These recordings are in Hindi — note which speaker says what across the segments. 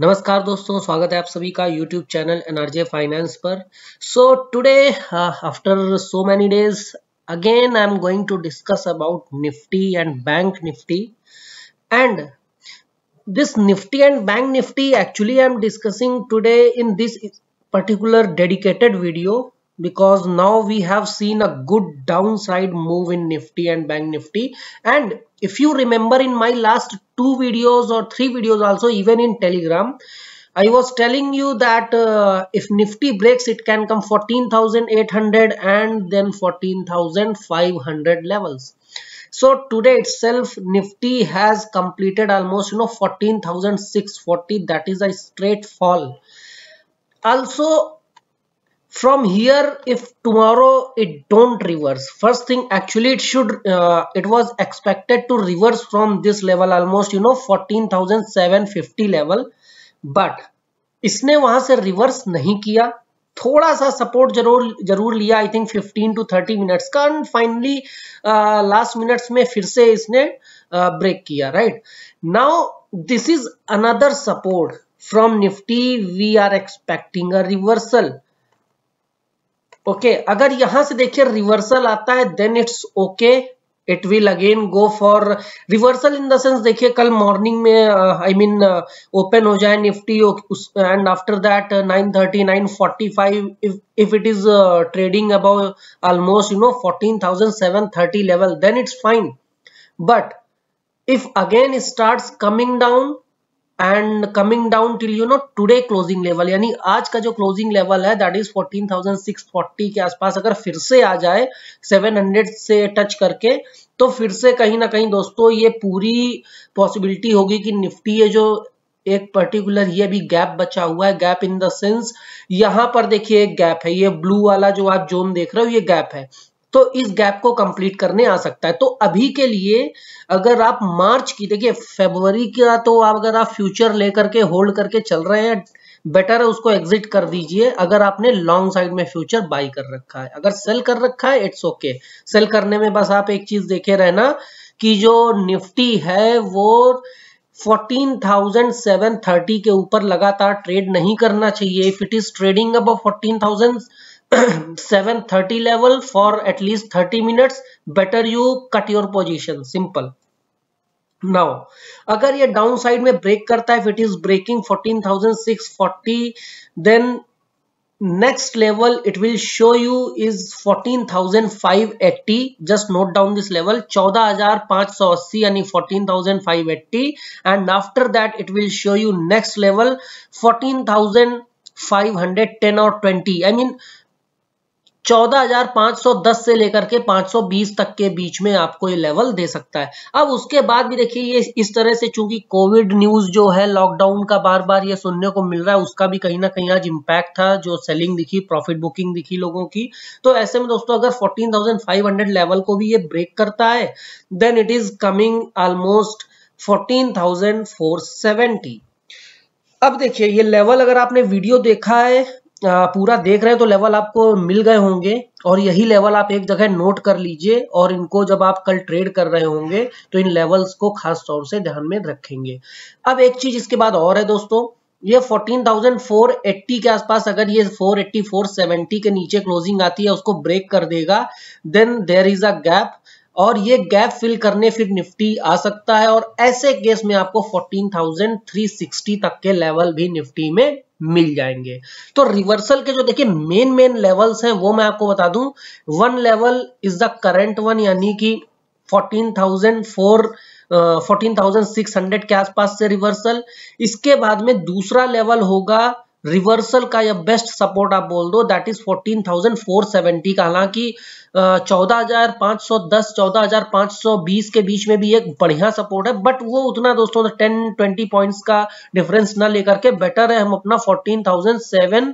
Speaker 1: नमस्कार दोस्तों स्वागत है आप सभी का यूट्यूब चैनल एनआरजे फाइनेंस पर so today after so many days again I am going to discuss about Nifty and bank Nifty and this Nifty and bank Nifty actually I am discussing today in this particular dedicated video because now we have seen a good downside move in Nifty and Bank Nifty and if you remember in my last two videos or three videos also even in Telegram I was telling you that uh, if Nifty breaks it can come 14,800 and then 14,500 levels. So today itself Nifty has completed almost you know 14,640 that is a straight fall. Also from here if tomorrow it don't reverse first thing actually it should uh, it was expected to reverse from this level almost you know 14750 level But, इसने वहां से रिवर्स नहीं किया support सा सपोर्ट जरूर 15 to 30 minutes का एंड फाइनली लास्ट मिनट्स में फिर से इसने ब्रेक uh, किया right now this is another support from Nifty we are expecting a okay okay, अगर यहां से देखिए रिवर्सल आता है then it's okay it will again go for reversal in the sense देखिए कल मॉर्निंग में आई मीन ओपन हो जाए Nifty and after that 930 945 if if it is trading about almost you know 14730 level then it's fine but if again start coming down and coming down till you know today closing level यानी आज का जो क्लोजिंग लेवल है दैट इज 14,640 के आसपास अगर फिर से आ जाए 700 से टच करके तो फिर से कहीं ना कहीं दोस्तों ये पूरी पॉसिबिलिटी होगी कि निफ्टी ये जो एक पर्टिकुलर ये भी गैप बचा हुआ है गैप इन द सेंस यहां पर देखिए एक गैप है ये ब्लू वाला जो आप जोन देख रहे हो ये गैप है तो इस गैप को कंप्लीट करने आ सकता है तो अभी के लिए अगर आप मार्च की देखिए फरवरी का तो आप अगर आप फ्यूचर लेकर के होल्ड करके चल रहे हैं बेटर है उसको एग्जिट कर दीजिए अगर आपने लॉन्ग साइड में फ्यूचर बाई कर रखा है अगर सेल कर रखा है इट्स ओके सेल करने में बस आप एक चीज देखे रहना कि जो निफ्टी है वो 14,730 के ऊपर लगातार ट्रेड नहीं करना चाहिए इफ इट इज ट्रेडिंग अब fourteen 730 level for at least 30 minutes better you cut your position simple now अगर ये डाउन साइड में ब्रेक करता है it is breaking 14,640 then next level it will show you is 14,580 just note down this level 14,580 यानी 14,580 and after that it will show you next level 14,510 और 20 आई I मीन mean, 14,510 से लेकर के 520 तक के बीच में आपको ये लेवल दे सकता है अब उसके बाद भी देखिए ये इस तरह से चूंकि कोविड न्यूज जो है लॉकडाउन का बार बार ये सुनने को मिल रहा है उसका भी कहीं ना कहीं आज इम्पैक्ट था जो सेलिंग दिखी प्रॉफिट बुकिंग दिखी लोगों की तो ऐसे में दोस्तों अगर 14,500 लेवल को भी ये ब्रेक करता है then it is coming almost fourteen अब देखिए ये लेवल अगर आपने वीडियो देखा है पूरा देख रहे हैं तो लेवल आपको मिल गए होंगे और यही लेवल आप एक जगह नोट कर लीजिए और इनको जब आप कल ट्रेड कर रहे होंगे तो इन लेवल्स को खास तौर से ध्यान में रखेंगे अब एक चीज इसके बाद और है दोस्तों ये 14,480 के आसपास अगर ये 480, 470 के नीचे क्लोजिंग आती है उसको ब्रेक कर देगा then there is a gap और ये गैप फिल करने फिर निफ्टी आ सकता है और ऐसे केस में आपको 14,360 तक के लेवल भी निफ्टी में मिल जाएंगे तो रिवर्सल के जो देखिए मेन मेन लेवल्स हैं वो मैं आपको बता दूं one level is the current one यानी कि 14,004 14,600 के आसपास से रिवर्सल इसके बाद में दूसरा लेवल होगा रिवर्सल का या बेस्ट सपोर्ट आप बोल दो दैट इज 14,470 का हालांकि चौदह हजार सौ दस चौदह हजार सौ बीस के बीच में भी एक बढ़िया सपोर्ट है बट वो उतना दोस्तों टेन ट्वेंटी पॉइंट्स का डिफरेंस ना लेकर के बेटर है हम अपना 14,007,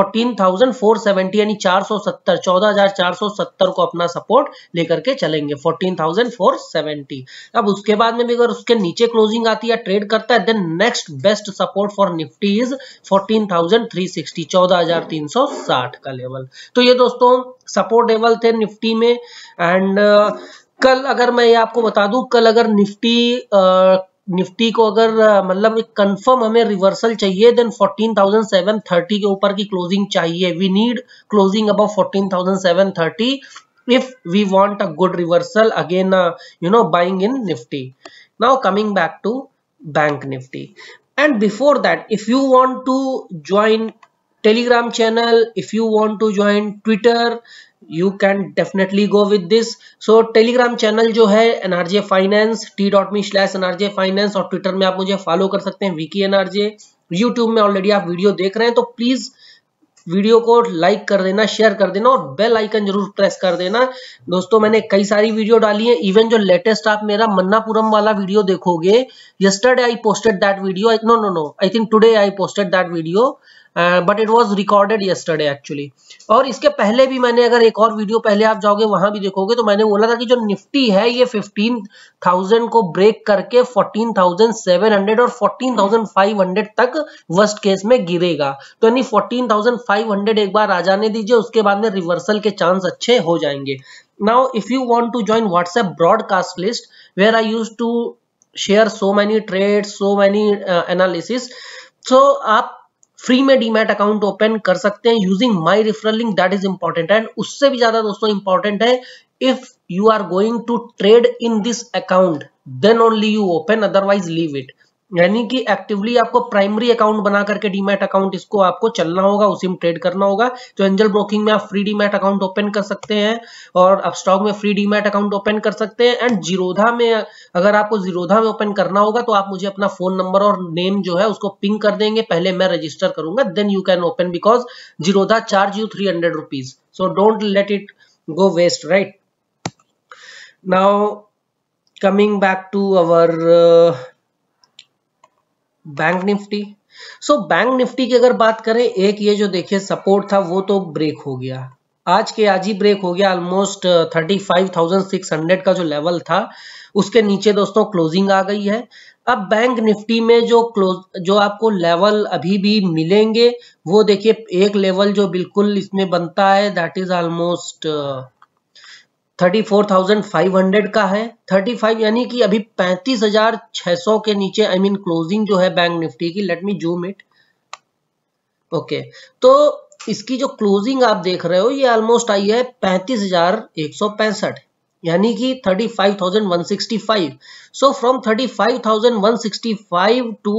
Speaker 1: 14,470 यानी 470, 14,470 चार सौ सत्तर को अपना सपोर्ट लेकर के चलेंगे फोर्टीन थाउजेंड फोर सेवेंटी अब उसके बाद में भी अगर उसके नीचे क्लोजिंग आती है ट्रेड करता है then next best support for Nifty is fourteen thousand three sixty चौदह हजार तीन सौ साठ का लेवल तो ये दोस्तों सपोर्ट लेवल थे निफ्टी में एंड uh, कल अगर मैं आपको बता दू कल अगर निफ्टी आ, uh, निफ्टी को अगर uh, मतलब कंफर्म हमें रिवर्सल चाहिए देन 14,730 के ऊपर की क्लोजिंग चाहिए we need closing about 14,730 if we want a good reversal again you know buying in Nifty now coming back to bank Nifty and before that if you want to join Telegram channel if you want to join Twitter you can definitely go with this so Telegram channel जो है NRJ finance T dot me slash NRJ finance और ट्विटर में आप मुझे फॉलो कर सकते हैं विकी एनआरजे यूट्यूब में ऑलरेडी आप वीडियो देख रहे हैं तो प्लीज वीडियो को लाइक कर देना शेयर कर देना और बेल आइकन जरूर प्रेस कर देना दोस्तों मैंने कई सारी वीडियो डाली है इवन जो लेटेस्ट आप मेरा मन्नापुरम वाला वीडियो देखोगे yesterday I posted that video no no no I think today I posted that video but it was recorded yesterday actually और इसके पहले भी मैंने अगर एक और वीडियो पहले आप जाओगे वहां भी देखोगे तो मैंने बोला था कि जो निफ्टी है ये 15,000 को ब्रेक करके 14,700 और 14,500 तक वर्स्ट केस में गिरेगा तो यानी 14,500 एक बार आ जाने दीजिए उसके बाद में रिवर्सल के चांस अच्छे हो जाएंगे now if you want to join WhatsApp broadcast list where I use to share so many trade so many analysis तो so आप फ्री में डीमैट अकाउंट ओपन कर सकते हैं using my referral link that is important and उससे भी ज्यादा दोस्तों इंपॉर्टेंट है if you are going to trade in this account then only you open otherwise leave it यानी कि एक्टिवली आपको प्राइमरी अकाउंट बना करके डीमैट अकाउंट इसको आपको चलना होगा उसी में ट्रेड करना होगा तो एंजल ब्रोकिंग में आप फ्री डीमैट अकाउंट ओपन कर सकते हैं और आप स्टॉक में फ्री डीमैट अकाउंट ओपन कर सकते हैं एंड जीरोधा में अगर आपको जीरोधा में ओपन करना होगा तो आप मुझे अपना फोन नंबर और नेम जो है उसको पिंक कर देंगे पहले मैं रजिस्टर करूंगा then you can open because Zerodha charge you three hundred rupees so don't let it go waste right now coming back to our bank Nifty so so, bank Nifty की अगर बात करें एक ये जो देखिए सपोर्ट था वो तो ब्रेक हो गया आज के आज ही ब्रेक हो गया ऑलमोस्ट 35,600 uh, का जो लेवल था उसके नीचे दोस्तों क्लोजिंग आ गई है अब बैंक निफ्टी में जो क्लोज जो आपको लेवल अभी भी मिलेंगे वो देखिए एक लेवल जो बिल्कुल इसमें बनता है दैट इज ऑलमोस्ट 34,500 का है 35 यानी कि अभी 35,600 के नीचे आई मीन क्लोजिंग जो है बैंक निफ्टी की let me zoom it okay तो इसकी जो क्लोजिंग आप देख रहे हो ये ऑलमोस्ट आई है पैंसठ यानी कि 35,165 so from 35,165 to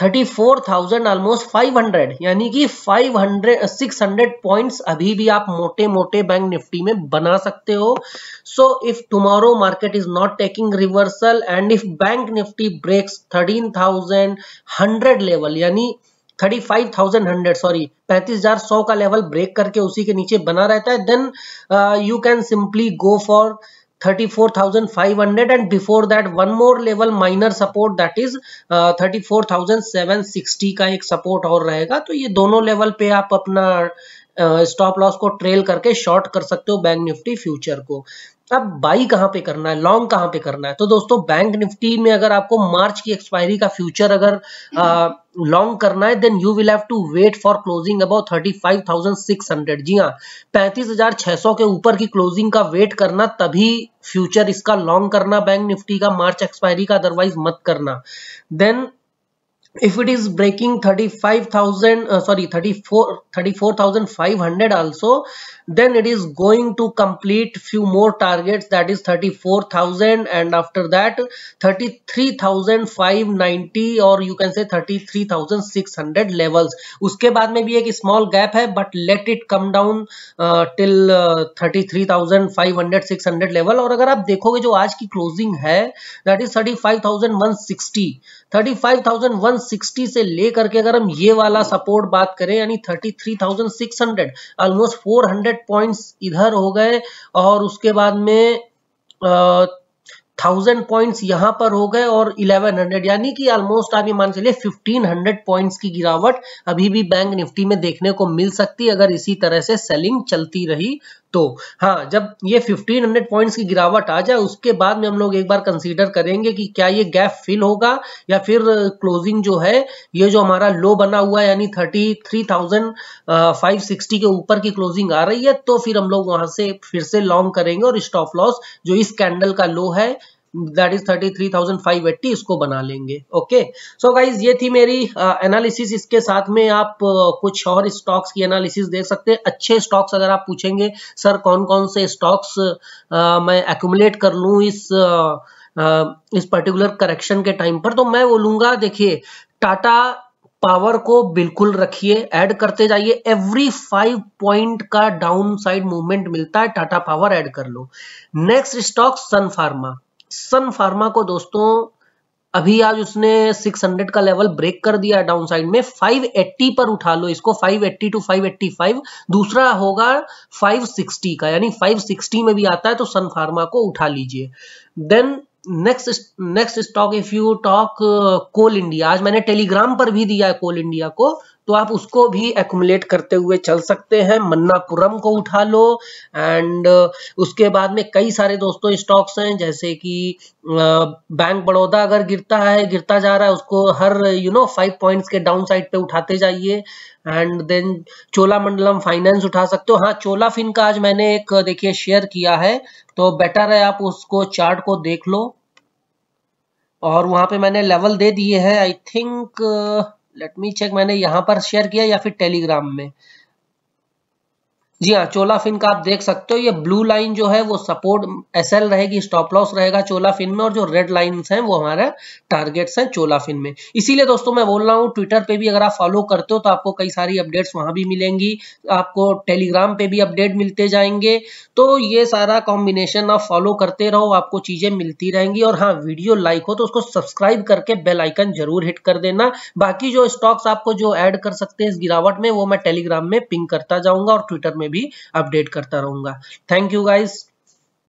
Speaker 1: thirty four thousand almost five hundred यानी कि five hundred six hundred point अभी भी आप मोटे मोटे बैंक निफ्टी में बना सकते हो so if tomorrow market is not taking reversal and if bank Nifty breaks thirteen thousand hundred level यानी thirty five thousand hundred sorry पैंतीस हजार सौ का लेवल ब्रेक करके उसी के नीचे बना रहता है then you can simply go for 34,500 and before that one more level minor support that is uh, 34,760 का एक support और रहेगा तो ये दोनों level पे आप अपना स्टॉप uh, लॉस को ट्रेल करके शॉर्ट कर सकते हो बैंक निफ्टी फ्यूचर को अब बाई कहाँ पे करना है लॉन्ग कहाँ पे करना है तो दोस्तों बैंक निफ्टी में अगर आपको मार्च की एक्सपायरी का फ्यूचर अगर लॉन्ग हम्म। करना है then you will have to wait for closing about thirty five thousand six hundred जी हाँ पैंतीस हजार छह सौ के ऊपर की क्लोजिंग का वेट करना तभी फ्यूचर इसका लॉन्ग करना बैंक निफ्टी का मार्च एक्सपायरी का अदरवाइज मत करना then if it is breaking 35000 uh, sorry 34 34500 also then it is going to complete few more targets that is 34000 and after that 33590 or you can say 33600 levels uske baad mein bhi ek small gap hai but let it come down uh, till uh, 33500 600 level aur agar aap dekhoge jo aaj ki closing hai that is 35160 35160 60 से लेकर के अगर हम ये वाला सपोर्ट बात करें यानी 33,600 ऑलमोस्ट 400 पॉइंट्स इधर हो गए और उसके बाद में आ, थाउजेंड पॉइंट्स यहां पर हो गए और 1100 यानी कि ऑलमोस्ट आप ये मान चलिए 1500 पॉइंट्स की गिरावट अभी भी बैंक निफ्टी में देखने को मिल सकती है अगर इसी तरह से सेलिंग चलती रही तो हाँ जब ये 1500 पॉइंट्स की गिरावट आ जाए उसके बाद में हम लोग एक बार कंसीडर करेंगे कि क्या ये गैप फिल होगा या फिर क्लोजिंग uh, जो है ये जो हमारा लो बना हुआ है यानी 33,560 uh, के ऊपर की क्लोजिंग आ रही है तो फिर हम लोग वहां से फिर से लॉन्ग करेंगे और स्टॉप लॉस जो इस कैंडल का लो है दैट इज एट्टी इसको बना लेंगे ओके सो गाइज ये थी मेरी एनालिसिस uh, इसके साथ में आप uh, कुछ और स्टॉक्स की एनालिसिस देख सकते हैं अच्छे स्टॉक्स अगर आप पूछेंगे सर कौन कौन से स्टॉक्स uh, मैं एक्यूमुलेट कर लूँ इस uh, uh इस पर्टिकुलर करेक्शन के टाइम पर तो मैं बोलूंगा देखिए टाटा पावर को बिल्कुल रखिए ऐड करते जाइए एवरी फाइव पॉइंट का डाउन साइड मूवमेंट मिलता है टाटा पावर ऐड कर लो next stock Sun Pharma Sun Pharma को दोस्तों अभी आज उसने 600 का लेवल ब्रेक कर दिया डाउन साइड में 580 पर उठा लो इसको 580 टू 585 दूसरा होगा 560 का यानी 560 में भी आता है तो सन फार्मा को उठा लीजिए then next next stock if you talk Coal India आज मैंने टेलीग्राम पर भी दिया है कोल इंडिया को तो आप उसको भी एकुमुलेट करते हुए चल सकते हैं मन्नापुरम को उठा लो एंड uh, उसके बाद में कई सारे दोस्तों स्टॉक्स हैं जैसे कि बैंक uh, बड़ौदा अगर गिरता है गिरता जा रहा है उसको हर यू नो फाइव पॉइंट्स के डाउन साइड पे उठाते जाइए and then Cholamandalam finance उठा सकते हो हाँ चोला फिन का आज मैंने एक देखिए शेयर किया है तो बेटर है आप उसको चार्ट को देख लो और वहां पे मैंने लेवल दे दिए हैं I think let me check मैंने यहाँ पर शेयर किया या फिर टेलीग्राम में जी हाँ चोला फिन का आप देख सकते हो ये ब्लू लाइन जो है वो सपोर्ट एसएल रहेगी स्टॉप लॉस रहेगा चोला फिन में और जो रेड लाइंस हैं वो हमारे टारगेट्स हैं चोला फिन में इसीलिए दोस्तों मैं बोल रहा हूँ ट्विटर पे भी अगर आप फॉलो करते हो तो आपको कई सारी अपडेट्स वहां भी मिलेंगी आपको टेलीग्राम पे भी अपडेट मिलते जाएंगे तो ये सारा कॉम्बिनेशन आप फॉलो करते रहो आपको चीजें मिलती रहेंगी और हाँ वीडियो लाइक हो तो उसको सब्सक्राइब करके बेल आइकन जरूर हिट कर देना बाकी जो स्टॉक्स आपको जो एड कर सकते हैं इस गिरावट में वो मैं टेलीग्राम में पिंक करता जाऊंगा और ट्विटर में में भी अपडेट करता रहूंगा थैंक यू गाइज